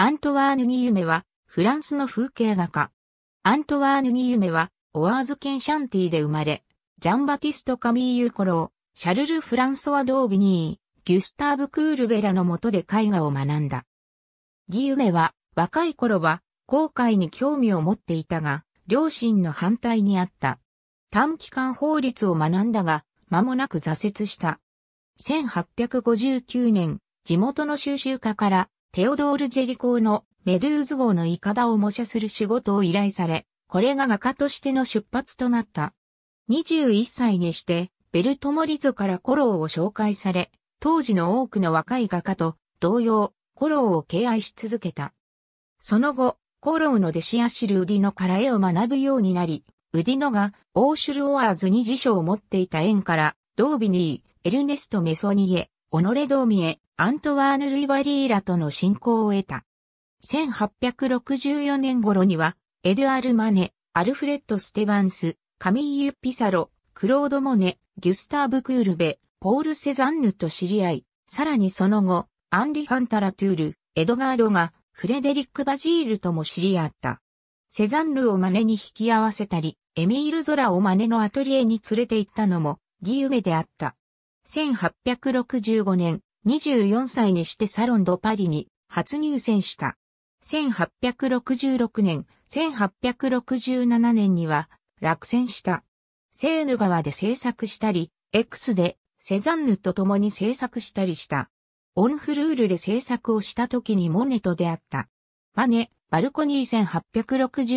アントワーヌ・ギユメは、フランスの風景画家。アントワーヌ・ギユメは、オワーズ県シャンティで生まれ、ジャンバティスト・カミーユ・コロー、シャルル・フランソワ・ドービニー、ギュスターブ・クールベラの下で絵画を学んだ。ギユメは、若い頃は、航海に興味を持っていたが、両親の反対にあった。短期間法律を学んだが、間もなく挫折した。1859年、地元の収集家からテオドール・ジェリコーのメドゥーズ号のイカダを模写する仕事を依頼され、これが画家としての出発となった。21歳にして、ベルトモリゾからコローを紹介され、当時の多くの若い画家と同様、コローを敬愛し続けた。その後、コローの弟子やシル・ウディノから絵を学ぶようになり、ウディノがオーシュル・オアーズに辞書を持っていた縁から、ドービニー、エルネスト・メソニエ、オノレ・ドーミエ、アントワーヌ・ルイバリーラとの信仰を得た。1864年頃には、エドゥアル・マネ、アルフレッド・ステバンス、カミーユ・ピサロ、クロード・モネ、ギュスターブ・クールベ、ポール・セザンヌと知り合い、さらにその後、アンリ・ファンタラ・トゥール、エドガードが、フレデリック・バジールとも知り合った。セザンヌを真似に引き合わせたり、エミール・ゾラを真似のアトリエに連れて行ったのも、義夢であった。1865年、24歳にしてサロン・ド・パリに初入選した。1866年、1867年には落選した。セーヌ川で制作したり、X でセザンヌと共に制作したりした。オンフルールで制作をした時にモネと出会った。バネ、バルコニー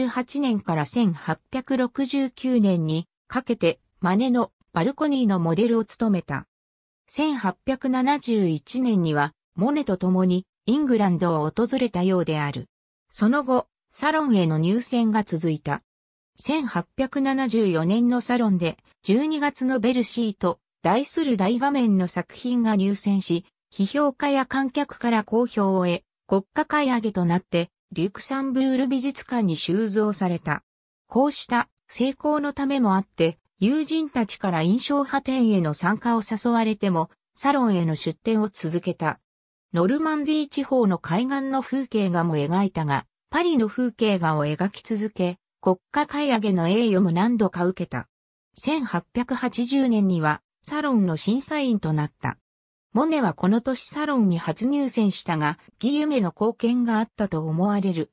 1868年から1869年にかけてマネのバルコニーのモデルを務めた。1871年には、モネと共にイングランドを訪れたようである。その後、サロンへの入選が続いた。1874年のサロンで、12月のベルシーと題する大画面の作品が入選し、批評家や観客から好評を得、国家買い上げとなって、リュクサンブール美術館に収蔵された。こうした成功のためもあって、友人たちから印象派展への参加を誘われても、サロンへの出展を続けた。ノルマンディー地方の海岸の風景画も描いたが、パリの風景画を描き続け、国家買い上げの栄誉も何度か受けた。1880年にはサロンの審査員となった。モネはこの年サロンに初入選したが、ギ夢の貢献があったと思われる。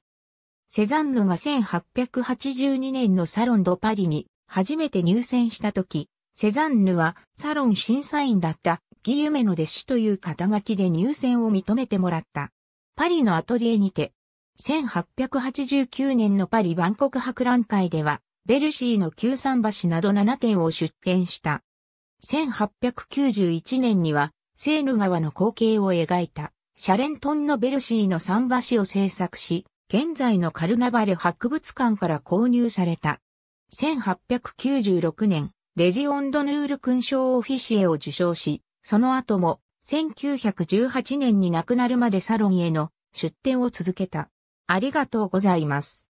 セザンヌが1882年のサロンドパリに初めて入選した時、セザンヌはサロン審査員だったギユメの弟子という肩書きで入選を認めてもらった。パリのアトリエにて、1889年のパリ万国博覧会では、ベルシーの九三橋など7点を出展した。1891年には、セーヌ川の光景を描いた、シャレントンのベルシーの桟橋を制作し、現在のカルナバレ博物館から購入された。1896年、レジオンドヌール勲章オフィシエを受賞し、その後も、1918年に亡くなるまでサロンへの出展を続けた。ありがとうございます。